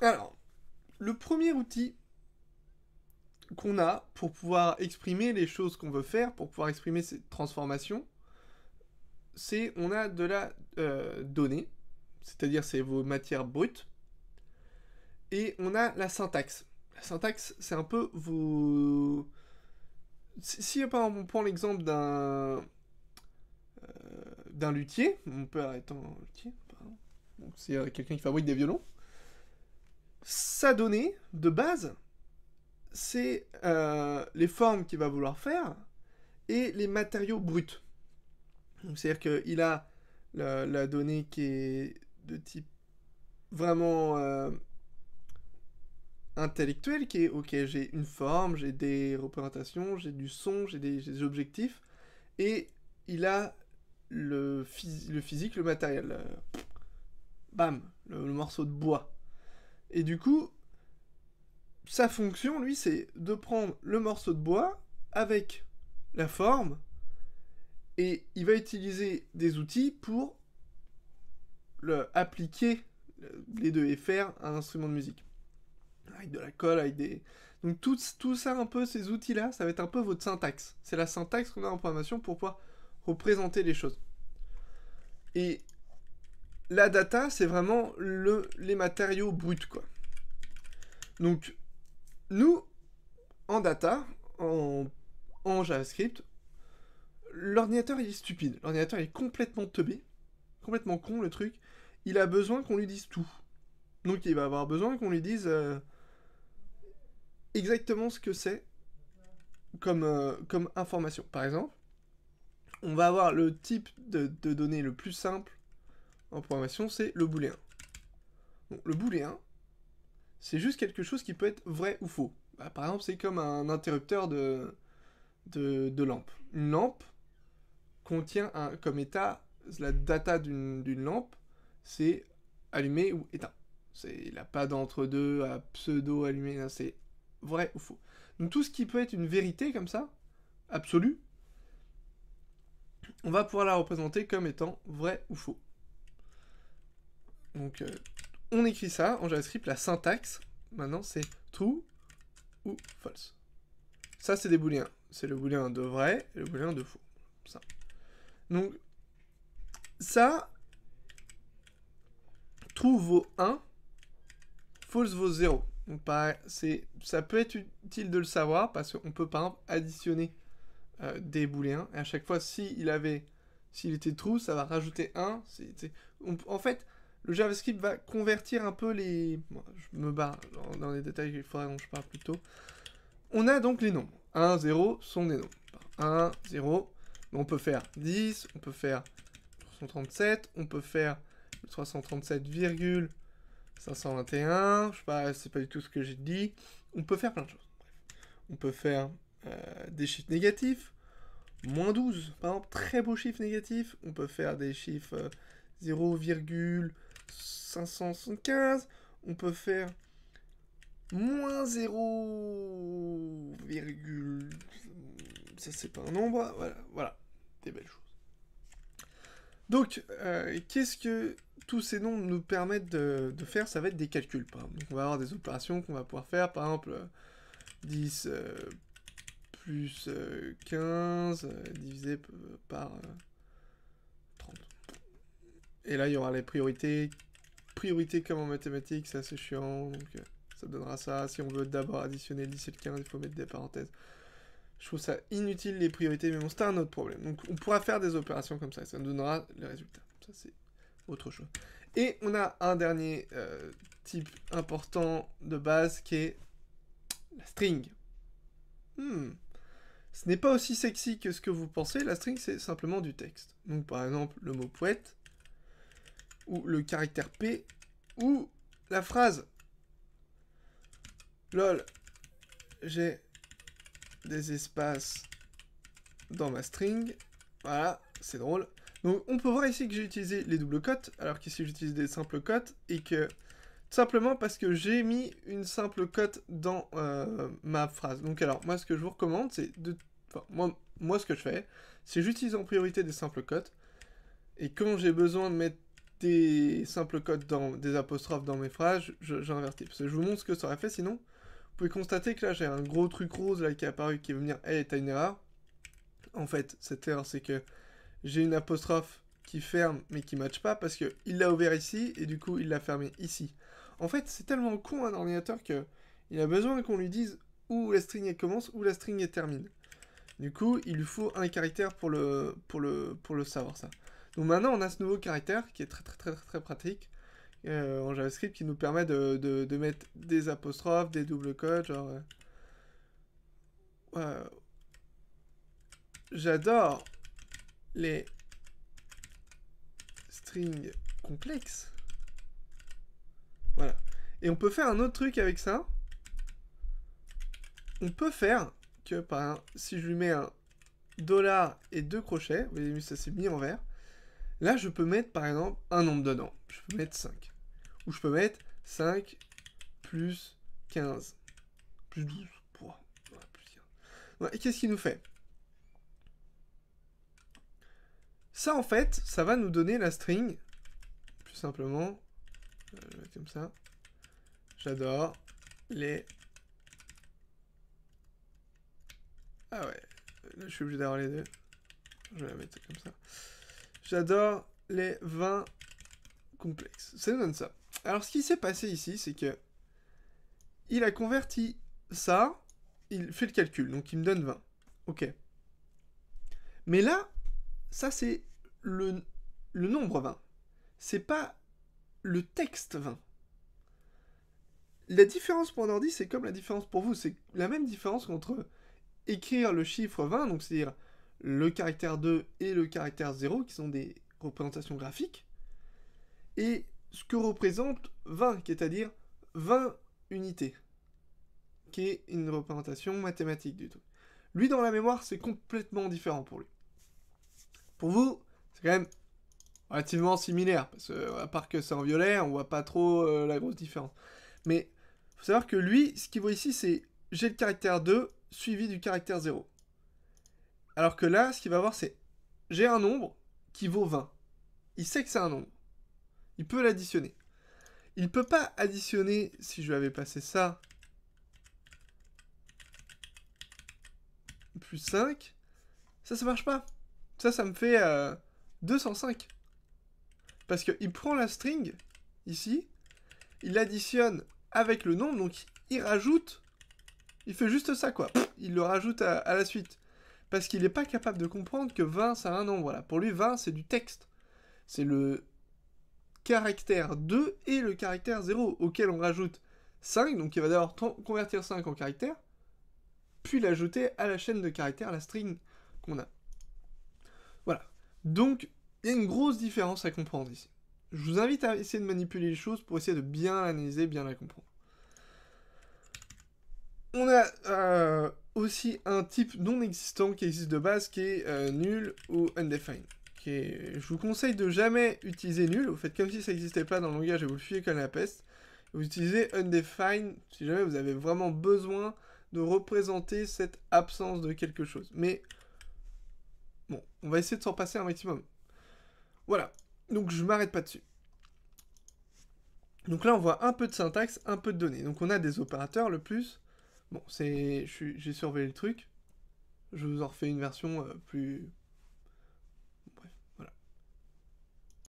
Alors, le premier outil qu'on a pour pouvoir exprimer les choses qu'on veut faire, pour pouvoir exprimer ces transformations, c'est on a de la euh, donnée, c'est-à-dire c'est vos matières brutes, et on a la syntaxe. La syntaxe, c'est un peu vos... Si par exemple on prend l'exemple d'un euh, d'un luthier, on peut arrêter un luthier, c'est euh, quelqu'un qui fabrique des violons, sa donnée de base, c'est euh, les formes qu'il va vouloir faire et les matériaux bruts. C'est-à-dire qu'il a la, donnée qui est de type vraiment euh, intellectuel, qui est ok, j'ai une forme, j'ai des représentations, j'ai du son, j'ai des, objectifs, et il a le, physique, le matériel. Euh, bam, le morceau de bois. Et du coup, sa fonction, lui, c'est de prendre le morceau de bois avec la forme et il va utiliser des outils pour le, appliquer les deux FR à un instrument de musique. Avec de la colle, avec des... Donc tout, tout ça un peu, ces outils-là, ça va être un peu votre syntaxe. C'est la syntaxe qu'on a en programmation pour pouvoir représenter les choses. Et la data, c'est vraiment le, les matériaux bruts, quoi. Donc, nous, en data, en, JavaScript, l'ordinateur, est stupide. L'ordinateur, est complètement teubé, complètement con, le truc. Il a besoin qu'on lui dise tout. Donc, il va avoir besoin qu'on lui dise euh, exactement ce que c'est euh, comme, information. Par exemple, on va avoir le type de données le plus simple en programmation, c'est le booléen. le booléen, c'est juste quelque chose qui peut être vrai ou faux. Bah, par exemple, c'est comme un interrupteur de, de, de, lampe. Une lampe contient un, comme état la data d'une lampe, c'est allumé ou éteint. Il n'a pas d'entre-deux à pseudo-allumé, hein, c'est vrai ou faux. Donc tout ce qui peut être une vérité comme ça, absolue, on va pouvoir la représenter comme étant vrai ou faux. Donc, euh, on écrit ça en JavaScript. La syntaxe, maintenant, c'est true ou false. Ça, c'est des booléens. C'est le booléen de vrai et le booléen de faux. Ça. Donc, ça, true vaut 1, false vaut 0. Donc, ça peut être utile de le savoir parce qu'on peut, par exemple, additionner euh, des booléens. Et à chaque fois, s'il avait... S'il était true, ça va rajouter 1. c'est... en fait, le JavaScript va convertir un peu les... je me barre dans, les détails, il faudra dont je parle plus tôt. On a donc les nombres. 1, 0 sont des nombres. 1, 0. On peut faire 10, on peut faire 337, on peut faire 337,521. Je sais pas, c'est pas du tout ce que j'ai dit. On peut faire plein de choses. Euh, on peut faire des chiffres négatifs. Moins 12, par exemple, très beau chiffre négatif. On peut faire des chiffres... 0, 575. On peut faire moins 0, ça c'est pas un nombre, voilà, voilà, des belles choses. Donc, euh, qu'est-ce que tous ces nombres nous permettent de, faire Ça va être des calculs, par exemple. on va avoir des opérations qu'on va pouvoir faire, par exemple, 10 euh, plus 15 euh, divisé par et là, il y aura les priorités. priorités comme en mathématiques, ça c'est chiant. Donc euh, ça donnera ça. Si on veut d'abord additionner 17 10 et le 15, il faut mettre des parenthèses. Je trouve ça inutile les priorités, mais bon, c'est un autre problème. Donc on pourra faire des opérations comme ça, et ça nous donnera les résultats. Ça c'est autre chose. Et on a un dernier euh, type important de base qui est la string. Hmm. Ce n'est pas aussi sexy que ce que vous pensez, la string c'est simplement du texte. Donc par exemple le mot poète, ou le caractère P, ou la phrase. Lol, j'ai des espaces dans ma string. Voilà, c'est drôle. Donc on peut voir ici que j'ai utilisé les doubles cotes, alors qu'ici j'utilise des simples cotes, et que tout simplement parce que j'ai mis une simple cote dans euh, ma phrase. Donc alors, moi ce que je vous recommande, c'est de... moi, moi ce que je fais, c'est j'utilise en priorité des simples cotes, et quand j'ai besoin de mettre des simples codes dans des apostrophes dans mes phrases, j'ai inverti. Parce que je vous montre ce que ça aurait fait sinon. Vous pouvez constater que là j'ai un gros truc rose là qui est apparu qui est venir Hey, t'as une erreur. En fait, cette erreur c'est que j'ai une apostrophe qui ferme mais qui matche pas parce que il l'a ouvert ici et du coup il l'a fermé ici. En fait, c'est tellement con un ordinateur que il a besoin qu'on lui dise où la string commence, où la string est termine. Du coup, il lui faut un caractère pour le, pour le, pour le savoir ça. Donc maintenant, on a ce nouveau caractère qui est très très très très, pratique euh, en JavaScript qui nous permet de, mettre des apostrophes, des doubles codes, genre... Euh, J'adore les strings complexes. Voilà. Et on peut faire un autre truc avec ça. On peut faire que, par si je lui mets un dollar et deux crochets, vous voyez, ça s'est mis en vert. Là, je peux mettre par exemple un nombre dedans. Je peux mettre 5. Ou je peux mettre 5 plus 15. Plus 12. Et qu'est-ce qu'il nous fait Ça, en fait, ça va nous donner la string. Plus simplement, euh, comme ça. J'adore les... Ah ouais, là je suis obligé d'avoir les deux. Je vais la mettre comme ça. J'adore les 20 complexes. Ça donne ça. Alors, ce qui s'est passé ici, c'est que il a converti ça, il fait le calcul, donc il me donne 20. Ok. Mais là, ça c'est le, le nombre 20. C'est pas le texte 20. La différence pour un c'est comme la différence pour vous. C'est la même différence entre écrire le chiffre 20, donc c'est-à-dire le caractère 2 et le caractère 0, qui sont des représentations graphiques, et ce que représente 20, qui est à dire 20 unités, qui est une représentation mathématique du tout. Lui, dans la mémoire, c'est complètement différent pour lui. Pour vous, c'est quand même relativement similaire, parce que, à part que c'est en violet, on voit pas trop euh, la grosse différence. Mais faut savoir que lui, ce qu'il voit ici, c'est j'ai le caractère 2 suivi du caractère 0. Alors que là, ce qu'il va voir, c'est j'ai un nombre qui vaut 20. Il sait que c'est un nombre. Il peut l'additionner. Il ne peut pas additionner, si je lui avais passé ça, plus 5. Ça, ça marche pas. Ça, ça me fait 205. Euh, Parce qu'il prend la string, ici, il l'additionne avec le nombre, donc il rajoute, il fait juste ça, quoi. Il le rajoute à la suite parce qu'il n'est pas capable de comprendre que 20 ça a un nombre. Voilà. Pour lui, 20 c'est du texte. C'est le caractère 2 et le caractère 0 auquel on rajoute 5. Donc il va d'abord convertir 5 en caractère, puis l'ajouter à la chaîne de caractères, la string qu'on a. Voilà. Donc il y a une grosse différence à comprendre ici. Je vous invite à essayer de manipuler les choses pour essayer de bien analyser bien la comprendre. On a euh, aussi un type non existant qui existe de base qui est euh, nul ou undefined. Je vous conseille de jamais utiliser nul, vous faites comme si ça n'existait pas dans le langage et vous le fuyez comme la peste. Vous utilisez undefined si jamais vous avez vraiment besoin de représenter cette absence de quelque chose. Mais bon, on va essayer de s'en passer un maximum. Voilà, donc je m'arrête pas dessus. Donc là, on voit un peu de syntaxe, un peu de données. Donc on a des opérateurs, le plus, Bon, c'est, j'ai surveillé le truc. Je vous en refais une version euh, plus,